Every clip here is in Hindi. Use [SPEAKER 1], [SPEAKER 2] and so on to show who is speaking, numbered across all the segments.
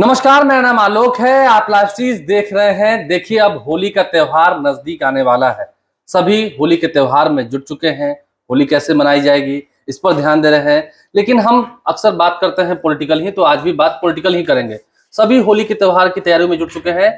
[SPEAKER 1] नमस्कार मेरा नाम आलोक है आप चीज देख रहे हैं देखिए अब होली का त्यौहार नजदीक आने वाला है सभी होली के त्यौहार में जुट चुके हैं होली कैसे मनाई जाएगी इस पर ध्यान दे रहे हैं लेकिन हम अक्सर बात करते हैं पॉलिटिकल ही तो आज भी बात पॉलिटिकल ही करेंगे सभी होली के त्यौहार की तैयारियों में जुट चुके हैं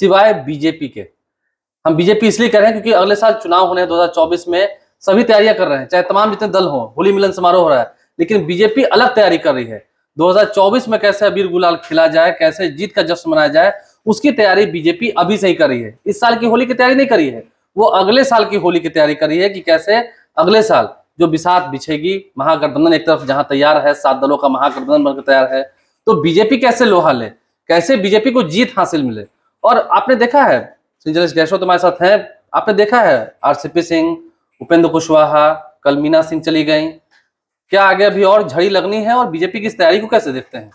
[SPEAKER 1] सिवाय बीजेपी के हम बीजेपी इसलिए कर रहे हैं क्योंकि अगले साल चुनाव होने दो हजार में सभी तैयारियां कर रहे हैं चाहे तमाम जितने दल हों होली मिलन समारोह हो रहा है लेकिन बीजेपी अलग तैयारी कर रही है 2024 में कैसे अबीर गुलाल खिला जाए कैसे जीत का जश्न मनाया जाए उसकी तैयारी बीजेपी अभी से ही करी है इस साल की होली की तैयारी नहीं करी है वो अगले साल की होली की तैयारी करी है कि कैसे अगले साल जो बिसात बिछेगी महागठबंधन एक तरफ जहां तैयार है सात दलों का महागठबंधन बनकर तैयार है तो बीजेपी कैसे लोहा ले कैसे बीजेपी को जीत हासिल मिले और आपने देखा है सिंजलेश गैसो तुम्हारे साथ हैं आपने देखा है आरसीपी सिंह उपेंद्र कुशवाहा कल मीना सिंह चली गई क्या आगे अभी और झड़ी लगनी है और बीजेपी की इस तैयारी को कैसे देखते हैं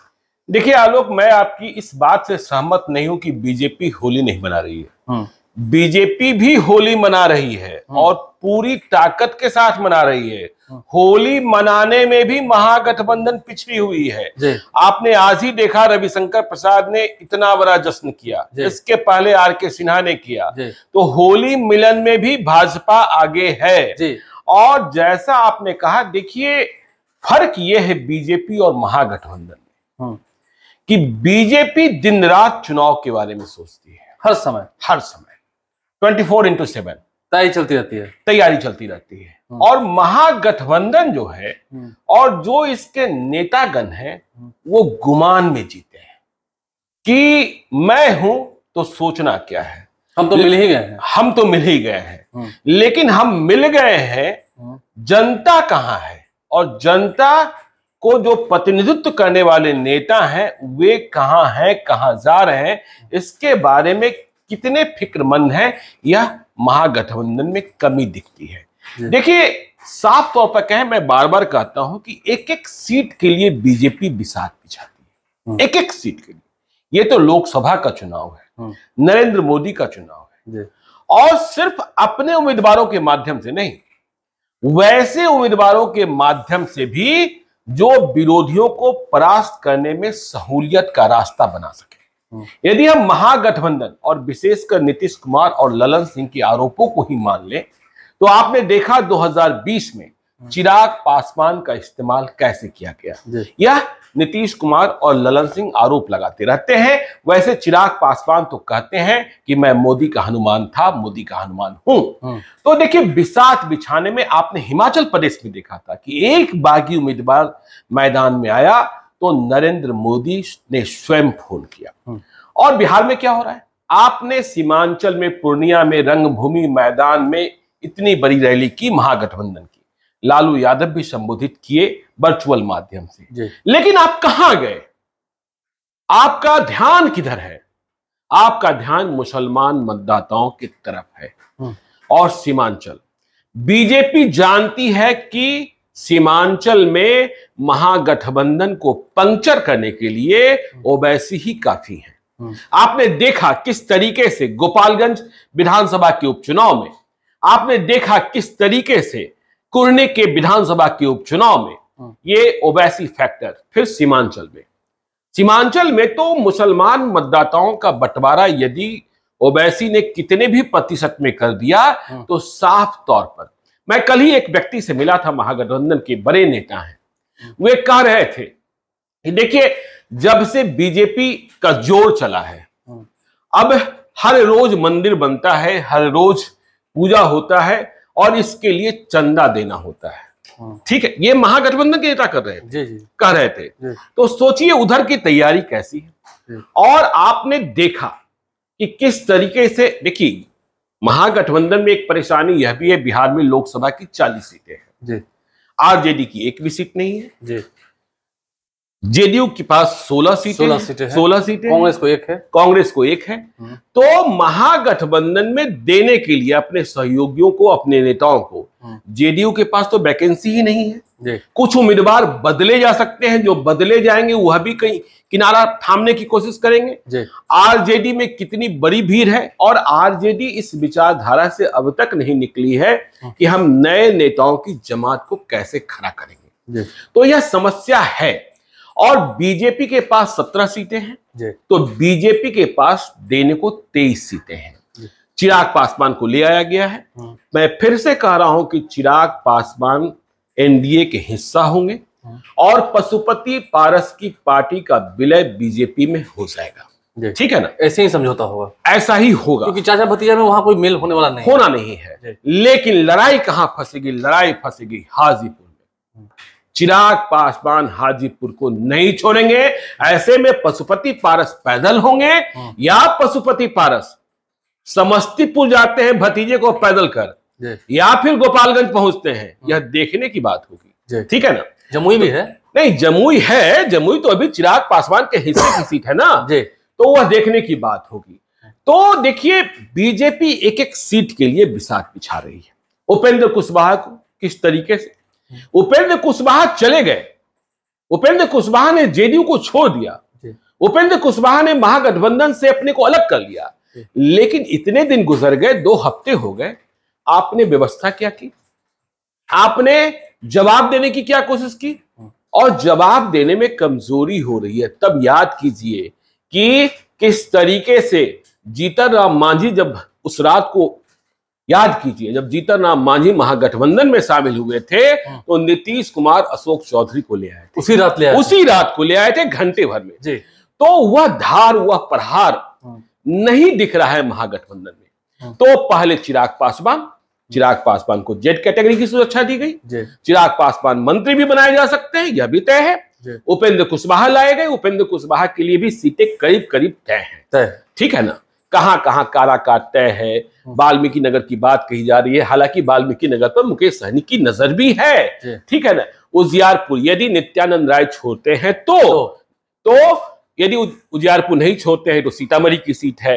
[SPEAKER 1] देखिए आलोक
[SPEAKER 2] मैं आपकी इस बात से सहमत नहीं हूं कि बीजेपी होली नहीं मना रही है हम्म। बीजेपी भी होली मना रही है हम्म। और पूरी ताकत के साथ मना रही है हम्म। होली मनाने में भी महागठबंधन पिछड़ी हुई है आपने आज ही देखा रविशंकर प्रसाद ने इतना बड़ा जश्न किया इसके पहले आर के सिन्हा ने किया तो होली मिलन में भी भाजपा आगे है और जैसा आपने कहा देखिए फर्क यह है बीजेपी और महागठबंधन में हम्म। कि बीजेपी दिन रात चुनाव के बारे में सोचती है हर समय हर समय ट्वेंटी फोर इंटू सेवन तैयारी चलती रहती है तैयारी चलती रहती है हम्म। और महागठबंधन जो है हम्म। और जो इसके नेतागण हैं वो गुमान में जीते हैं कि मैं हूं तो सोचना क्या है हम तो मिल ही गए हैं हम तो मिल ही गए हैं लेकिन हम मिल गए हैं जनता कहां है और जनता को जो प्रतिनिधित्व करने वाले नेता हैं वे कहाँ हैं कहाँ जा रहे हैं इसके बारे में कितने फिक्रमंद हैं यह महागठबंधन में कमी दिखती है देखिए साफ तौर पर कहें मैं बार बार कहता हूं कि एक एक सीट के लिए बीजेपी बिसात बिछाती है हम्म। एक एक सीट के लिए ये तो लोकसभा का चुनाव है हम्म। नरेंद्र मोदी का चुनाव है और सिर्फ अपने उम्मीदवारों के माध्यम से नहीं वैसे उम्मीदवारों के माध्यम से भी जो विरोधियों को परास्त करने में सहूलियत का रास्ता बना सके हम्म। यदि हम महागठबंधन और विशेषकर नीतीश कुमार और ललन सिंह के आरोपों को ही मान लें तो आपने देखा 2020 में हम्म। चिराग पासवान का इस्तेमाल कैसे किया गया यह नीतीश कुमार और ललन सिंह आरोप लगाते रहते हैं वैसे चिराग पासवान तो कहते हैं कि मैं मोदी का हनुमान था मोदी का हनुमान हूं हाँ। तो देखिए बिसात बिछाने में आपने हिमाचल प्रदेश में देखा था कि एक बागी उम्मीदवार मैदान में आया तो नरेंद्र मोदी ने स्वयं फोन किया हाँ।
[SPEAKER 1] और बिहार में क्या
[SPEAKER 2] हो रहा है आपने सीमांचल में पूर्णिया में रंगभूमि मैदान में इतनी बड़ी रैली की महागठबंधन की लालू यादव भी संबोधित किए वर्चुअल माध्यम से लेकिन आप कहां गए आपका ध्यान किधर है आपका ध्यान मुसलमान मतदाताओं की तरफ है हम्म। और सीमांचल बीजेपी जानती है कि सीमांचल में महागठबंधन को पंक्चर करने के लिए हम्म। ओबैसी ही काफी है हम्म। आपने देखा किस तरीके से गोपालगंज विधानसभा के उपचुनाव में आपने देखा किस तरीके से कुरने के विधानसभा के उपचुनाव में ये ओबैसी फैक्टर फिर सीमांचल में सीमांचल में तो मुसलमान मतदाताओं का बंटवारा यदि ओबैसी ने कितने भी प्रतिशत में कर दिया हाँ। तो साफ तौर पर मैं कल ही एक व्यक्ति से मिला था महागठबंधन के बड़े नेता हैं हाँ। वे कह रहे थे देखिए जब से बीजेपी का जोर चला है हाँ। अब हर रोज मंदिर बनता है हर रोज पूजा होता है और इसके लिए चंदा देना होता है हाँ। ठीक है ये महागठबंधन के नेता कर रहे थे कह रहे थे तो सोचिए उधर की तैयारी कैसी है और आपने देखा कि किस तरीके से देखिए महागठबंधन में एक परेशानी यह भी है बिहार में लोकसभा की चालीस सीटें हैं आरजेडी की एक भी सीट नहीं है जेडीयू के पास 16 सीटें सोलह सीटें सोलह सीटें कांग्रेस को एक है कांग्रेस को एक है हम्म। तो महागठबंधन में देने के लिए अपने सहयोगियों को अपने नेताओं को हम्म। जेडीयू के पास तो वैकेंसी ही नहीं है कुछ उम्मीदवार बदले जा सकते हैं जो बदले जाएंगे वह भी कहीं किनारा थामने की कोशिश करेंगे आरजेडी में कितनी बड़ी भीड़ है और आरजेडी इस विचारधारा से अब तक नहीं निकली है हम्म। कि हम नए नेताओं की जमात को कैसे खड़ा करेंगे तो यह समस्या है और बीजेपी के पास सत्रह सीटें हैं तो बीजेपी के पास देने को तेईस सीटें हैं चिराग पासवान को ले आया गया है हाँ। मैं फिर से कह रहा हूं कि चिराग पासवान एनडीए के हिस्सा होंगे हाँ। और पशुपति पारस की पार्टी का विलय बीजेपी में हो जाएगा ठीक है ना ऐसे ही समझौता होगा ऐसा ही होगा
[SPEAKER 1] क्योंकि चाचा भतीजा में वहां कोई मेल
[SPEAKER 2] होने वाला नहीं होना नहीं है लेकिन लड़ाई कहां फंसेगी लड़ाई फंसेगी हाजीपुर में हाँ। चिराग पासवान हाजीपुर को नहीं छोड़ेंगे ऐसे में पशुपति पारस पैदल होंगे हाँ। या पशुपति पारस समस्तीपुर जाते हैं भतीजे को पैदल कर या फिर गोपालगंज पहुंचते हैं हाँ। यह देखने की बात होगी ठीक है ना जमुई भी तो है नहीं जमुई है जमुई तो अभी चिराग पासवान के हिस्से की सीट है ना तो वह देखने की बात होगी तो देखिए बीजेपी एक एक सीट के लिए विशाद बिछा रही है उपेंद्र कुशवाहा को किस तरीके से उपेंद्र कुशवाहा चले गए उपेंद्र कुशवाहा ने जेडीयू को छोड़ दिया उपेंद्र कुशवाहा ने महागठबंधन से अपने को अलग कर लिया लेकिन इतने दिन गुजर गए दो हफ्ते हो गए आपने व्यवस्था क्या की आपने जवाब देने की क्या कोशिश की हाँ। और जवाब देने में कमजोरी हो रही है तब याद कीजिए कि किस तरीके से जीतन राम मांझी जब उस रात को याद कीजिए जब राम मांझी महागठबंधन में शामिल हुए थे हाँ। तो नीतीश कुमार अशोक चौधरी को ले आए उसी रात ले आए उसी रात को ले आए थे घंटे भर में जी तो वह धार वह प्रहार हाँ। नहीं दिख रहा है महागठबंधन में हाँ। तो पहले चिराग पासवान चिराग पासवान को जेड कैटेगरी की सुरक्षा दी गई चिराग पासवान मंत्री भी बनाए जा सकते हैं यह भी तय है उपेंद्र कुशवाहा लाए गए उपेंद्र कुशवाहा के लिए भी सीटें करीब करीब तय है ठीक है ना कहां कहाँ काराकाट तय है हम्म। वाल्मीकि नगर की बात कही जा रही है हालांकि वाल्मीकि नगर पर मुकेश सहनी की नजर भी है ठीक है ना उजियारपुर यदि नित्यानंद राय छोड़ते हैं तो तो, तो यदि उजियारपुर नहीं छोड़ते हैं तो सीतामढ़ी की सीट है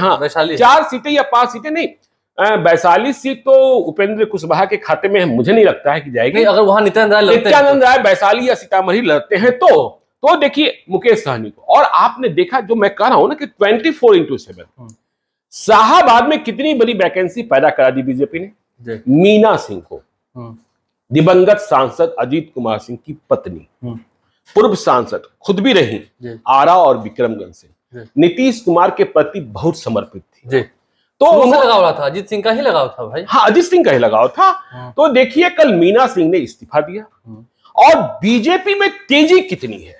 [SPEAKER 2] हाँ। चार सीटें या पांच सीटें नहीं वैशाली सीट तो उपेंद्र कुशवाहा के खाते में मुझे नहीं लगता है कि जाएगी अगर वहां नित्यानंद राय नित्यानंद तो? राय वैशाली या सीतामढ़ी लड़ते हैं तो, तो? तो देखिए मुकेश सहनी को और आपने देखा जो मैं कह रहा हूं ना कि twenty four into seven Shahabad में कितनी बड़ी वैकेंसी पैदा करा दी बीजेपी ने मीना सिंह को हाँ। दिवंगत सांसद अजीत कुमार सिंह की पत्नी हाँ। पूर्व सांसद खुद भी रही आरा और विक्रमगंज से नीतीश कुमार के प्रति बहुत समर्पित थी तो लगाव
[SPEAKER 1] था अजीत सिंह का ही लगाव था भाई हाँ अजीत सिंह
[SPEAKER 2] का ही लगाव था हाँ। तो देखिए कल मीना सिंह ने इस्तीफा दिया और बीजेपी में तेजी कितनी है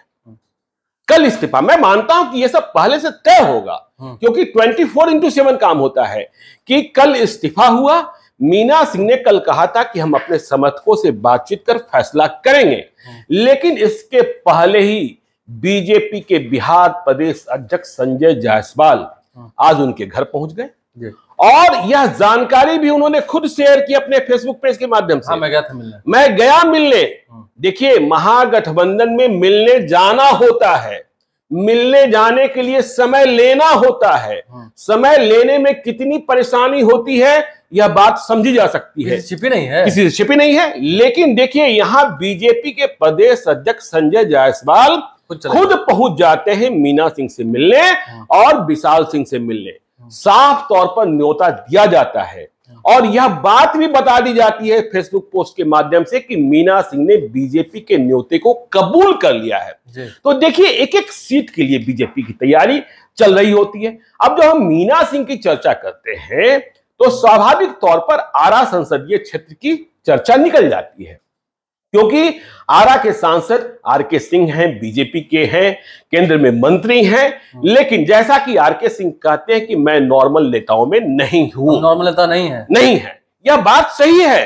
[SPEAKER 2] कल इस्तीफा मैं मानता हूं कि यह सब पहले से तय होगा हम्म। क्योंकि 24 फोर इंटू सेवन काम होता है कि कल इस्तीफा हुआ मीना सिंह ने कल कहा था कि हम अपने समर्थकों से बातचीत कर फैसला करेंगे हम्म। लेकिन इसके पहले ही बीजेपी के बिहार प्रदेश अध्यक्ष संजय जायसवाल हम्म। आज उनके घर पहुंच गए और यह जानकारी भी उन्होंने खुद शेयर की अपने फेसबुक पेज के माध्यम से हाँ, मैं गया था मिलने मैं गया मिलने हाँ। देखिए महागठबंधन में मिलने जाना होता है मिलने जाने के लिए समय लेना होता है हाँ। समय लेने में कितनी परेशानी होती है यह बात समझी जा सकती है
[SPEAKER 1] छिपी नहीं है किसी
[SPEAKER 2] से छिपी नहीं है लेकिन देखिए यहाँ बीजेपी के प्रदेश अध्यक्ष संजय जायसवाल खुद पहुंच जाते हैं मीना सिंह से मिलने हाँ। और विशाल सिंह से मिलने साफ तौर पर न्योता दिया जाता है हाँ। और यह बात भी बता दी जाती है फेसबुक पोस्ट के माध्यम से कि मीना सिंह ने बीजेपी के न्योते को कबूल कर लिया है तो देखिए एक एक सीट के लिए बीजेपी की तैयारी चल रही होती है अब जब हम मीना सिंह की चर्चा करते हैं तो स्वाभाविक तौर पर आरा संसदीय क्षेत्र की चर्चा निकल जाती है क्योंकि आरा के सांसद आर के सिंह हैं बीजेपी के हैं केंद्र में मंत्री हैं लेकिन जैसा कि आर के सिंह कहते हैं कि मैं नॉर्मल नेताओं में नहीं हूं
[SPEAKER 1] नॉर्मल नेता नहीं है नहीं
[SPEAKER 2] है यह बात सही है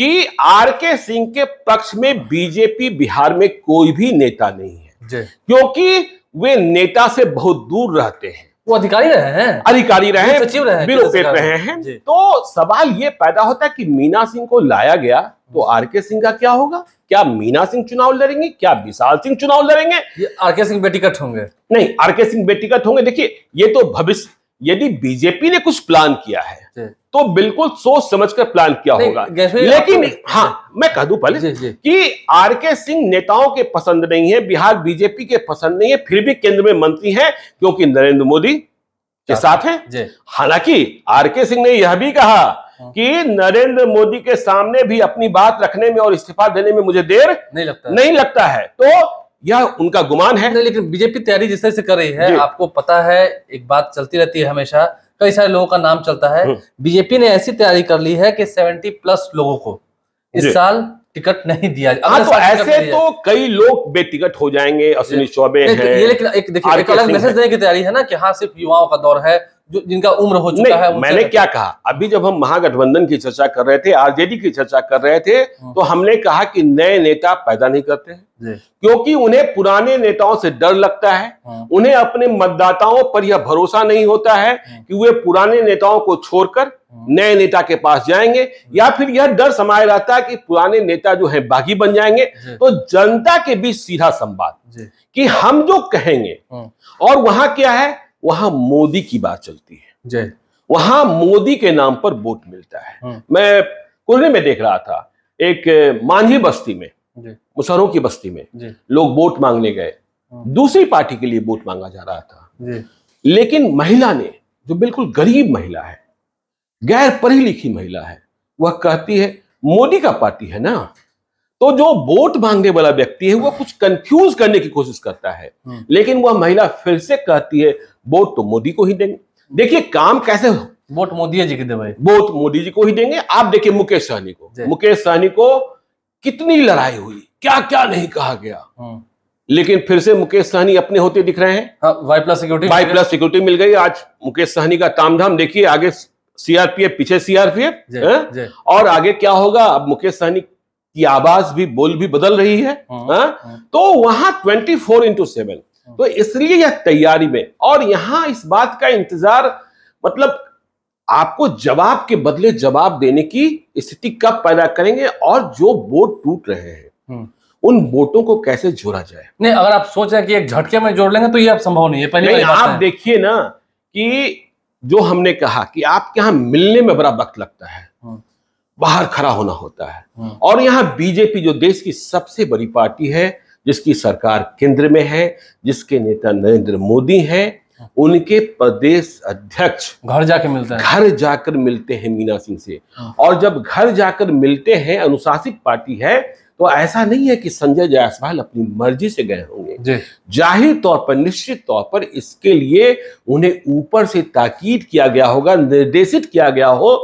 [SPEAKER 2] कि आर के सिंह के पक्ष में बीजेपी बिहार में कोई भी नेता नहीं है क्योंकि वे नेता से बहुत दूर रहते हैं
[SPEAKER 1] वो अधिकारी रहे हैं अधिकारी रहे हैं सचिव रहे हैं रहे हैं
[SPEAKER 2] तो सवाल ये पैदा होता है कि मीना सिंह को लाया गया तो आर के सिंह का क्या होगा क्या मीना सिंह चुनाव लड़ेंगे क्या विशाल सिंह चुनाव लड़ेंगे आर के सिंह बेटिकट होंगे नहीं आर के सिंह बेटिकट होंगे देखिए ये तो भविष्य यदि बीजेपी ने कुछ प्लान किया है तो बिल्कुल सोच समझ कर प्लान किया होगा लेकिन हाँ मैं कह दू पहले कि आर के सिंह नेताओं के पसंद नहीं है बिहार बीजेपी के पसंद नहीं है फिर भी केंद्र में मंत्री हैं क्योंकि नरेंद्र मोदी के हाँ। साथ हैं हालांकि आर के सिंह ने यह भी कहा हाँ। कि नरेंद्र मोदी के सामने भी अपनी बात रखने में और इस्तीफा देने
[SPEAKER 1] में मुझे देर नहीं लगता नहीं लगता है तो या उनका गुमान है लेकिन बीजेपी तैयारी जिस तरह से कर रही है आपको पता है एक बात चलती रहती है हमेशा कई सारे लोगों का नाम चलता है हम्म। बीजेपी ने ऐसी तैयारी कर ली है कि सेवेंटी प्लस लोगों को इस साल टिकट नहीं दिया हाँ, तो ऐसे तो
[SPEAKER 2] कई लोग बेटिकट हो जाएंगे अश्विनी चौबे तो हैं लेकिन एक देखिए एक अलग मैसेज देने
[SPEAKER 1] की तैयारी है ना कि हाँ सिर्फ युवाओं का दौर है जो जिनका उम्र हो चुका है मैंने क्या
[SPEAKER 2] कहा अभी जब हम महागठबंधन की चर्चा कर रहे थे आरजेडी की चर्चा कर रहे थे हाँ। तो हमने कहा कि नए नेता पैदा नहीं करते हैं क्योंकि उन्हें पुराने नेताओं से डर लगता है हाँ। उन्हें अपने मतदाताओं पर यह भरोसा नहीं होता है हाँ। कि वे पुराने नेताओं को छोड़कर नए नेता के पास जाएंगे या फिर यह डर समाया रहता है कि पुराने नेता जो है बागी बन जाएंगे तो जनता के बीच सीधा संवाद कि हम जो कहेंगे और वहां क्या है वहां मोदी की बात चलती है वहां मोदी के नाम पर वोट मिलता है हाँ। मैं कुरने में देख रहा था एक मांझी बस्ती में मुसहरों की बस्ती में लोग वोट मांगने गए हाँ। दूसरी पार्टी के लिए वोट मांगा जा रहा था लेकिन महिला ने जो बिल्कुल गरीब महिला है गैर पढ़ी लिखी महिला है वह कहती है मोदी का पार्टी है ना तो जो वोट मांगने वाला व्यक्ति है वो कुछ कंफ्यूज करने की कोशिश करता है हम्म। लेकिन वह महिला फिर से कहती है वोट तो मोदी को ही देंगे देखिए काम कैसे वोट मोदी जी के वोट मोदी जी को ही देंगे आप देखिए मुकेश सहनी को मुकेश सहनी को कितनी लड़ाई हुई क्या क्या नहीं कहा गया हम्म। लेकिन फिर से मुकेश सहनी अपने होते दिख रहे हैं Y plus security Y plus security मिल गई आज मुकेश सहनी का तामधाम देखिए आगे सीआरपीएफ पीछे सीआरपीएफ हाँ? और आगे क्या होगा अब मुकेश सहनी की आवाज भी बोल भी बदल रही है हाँ, हाँ? हाँ। तो वहां ट्वेंटी फोर इंटू सेवन तो इसलिए यह तैयारी में और यहां इस बात का इंतजार मतलब आपको जवाब के बदले जवाब देने की स्थिति कब पैदा करेंगे और जो बोट टूट रहे हैं उन बोटों को कैसे जोड़ा जाए
[SPEAKER 1] नहीं अगर आप सोच रहे हैं कि एक झटके में जोड़ लेंगे तो ये अब
[SPEAKER 2] संभव नहीं है पहले नहीं, आप देखिए ना कि जो हमने कहा कि आपके यहां मिलने में बड़ा वक्त लगता है बाहर खड़ा होना होता है हाँ। और यहाँ बीजेपी जो देश की सबसे बड़ी पार्टी है जिसकी सरकार केंद्र में है जिसके नेता नरेंद्र मोदी हैं हाँ। उनके प्रदेश अध्यक्ष घर जाकर मिलते हैं घर जाकर मिलते हैं मीना सिंह से हाँ। और जब घर जाकर मिलते हैं अनुशासित पार्टी है तो ऐसा नहीं है कि संजय जायसवाल अपनी मर्जी से गए होंगे जाहिर तौर पर निश्चित तौर पर इसके लिए उन्हें ऊपर से ताकीद किया गया होगा निर्देशित किया गया हो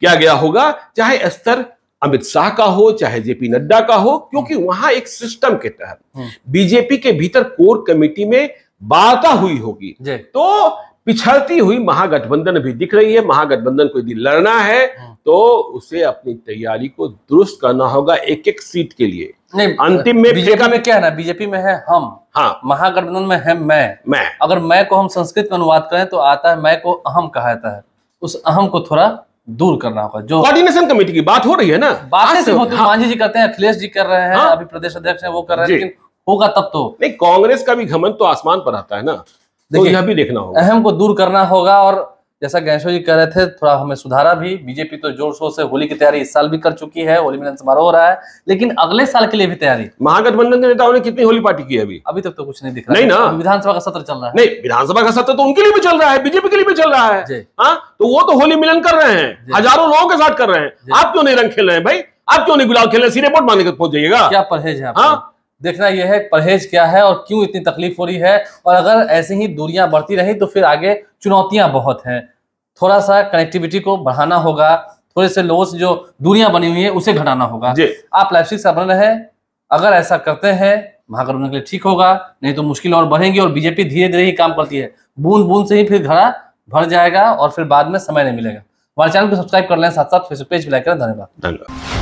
[SPEAKER 2] किया गया होगा चाहे स्तर अमित शाह का हो चाहे जेपी नड्डा का हो क्योंकि हम्म। वहां एक सिस्टम के तहत हम्म। बीजेपी के भीतर कोर कमेटी में वार्ता हुई होगी तो पिछड़ती हुई महागठबंधन भी दिख रही है महागठबंधन को यदि लड़ना है हम्म। तो उसे अपनी तैयारी को दुरुस्त करना होगा एक एक सीट के
[SPEAKER 1] लिए अंतिम में बीजेपी में क्या है ना बीजेपी में है हम हाँ महागठबंधन में है मैं मैं अगर मैं को हम संस्कृत में अनुवाद करें तो आता है मैं को अहम कहा जाता है उस अहम को थोड़ा दूर करना होगा जो
[SPEAKER 2] कोऑर्डिनेशन कमेटी की बात हो रही है ना
[SPEAKER 1] बातें से होती हाँ। जी करते हैं अखिलेश जी कर
[SPEAKER 2] रहे हैं हाँ। अभी प्रदेश अध्यक्ष है वो कर रहे हैं लेकिन होगा तब तो नहीं कांग्रेस का भी घमन तो आसमान पर आता है ना तो यह भी देखना होगा
[SPEAKER 1] अहम को दूर करना होगा और जैसा गणेशो जी कह रहे थे थोड़ा हमें सुधारा भी बीजेपी तो जोर शोर से होली की तैयारी इस साल भी कर चुकी है होली मिलन समारोह हो रहा है लेकिन अगले साल के लिए भी तैयारी महागठबंधन के नेताओं ने कितनी होली पार्टी की है अभी अभी तक तो कुछ नहीं दिख रहा नहीं ना विधानसभा का सत्र चल रहा है नहीं
[SPEAKER 2] विधानसभा का सत्र तो उनके लिए भी चल रहा है बीजेपी के लिए भी चल रहा है हाँ, तो वो तो होली मिलन कर रहे
[SPEAKER 1] हैं हजारों लोगों के साथ कर रहे हैं आप क्यों नहीं रंग खेल रहे हैं भाई आप क्यों नहीं गुलाब खेल रहे सीरे बोट मानने तक पहुंच जाइएगा क्या परहेज है देखना यह है परहेज क्या है और क्यों इतनी तकलीफ हो रही है और अगर ऐसे ही दूरियां बढ़ती रही तो फिर आगे चुनौतियां बहुत हैं थोड़ा सा कनेक्टिविटी को बढ़ाना होगा थोड़े से लोगों से जो दूरियां बनी हुई है उसे घटाना होगा आप लाइफ से बन रहे अगर ऐसा करते हैं महागठबंधन के लिए ठीक होगा नहीं तो मुश्किल और बढ़ेंगी और बीजेपी धीरे धीरे ही काम करती है बूंद बूंद से ही फिर घड़ा भर जाएगा और फिर बाद में समय नहीं मिलेगा हमारे चैनल को सब्सक्राइब कर लें साथ साथ फेसबुक पेज भी लाइक करें धन्यवाद
[SPEAKER 2] धन्यवाद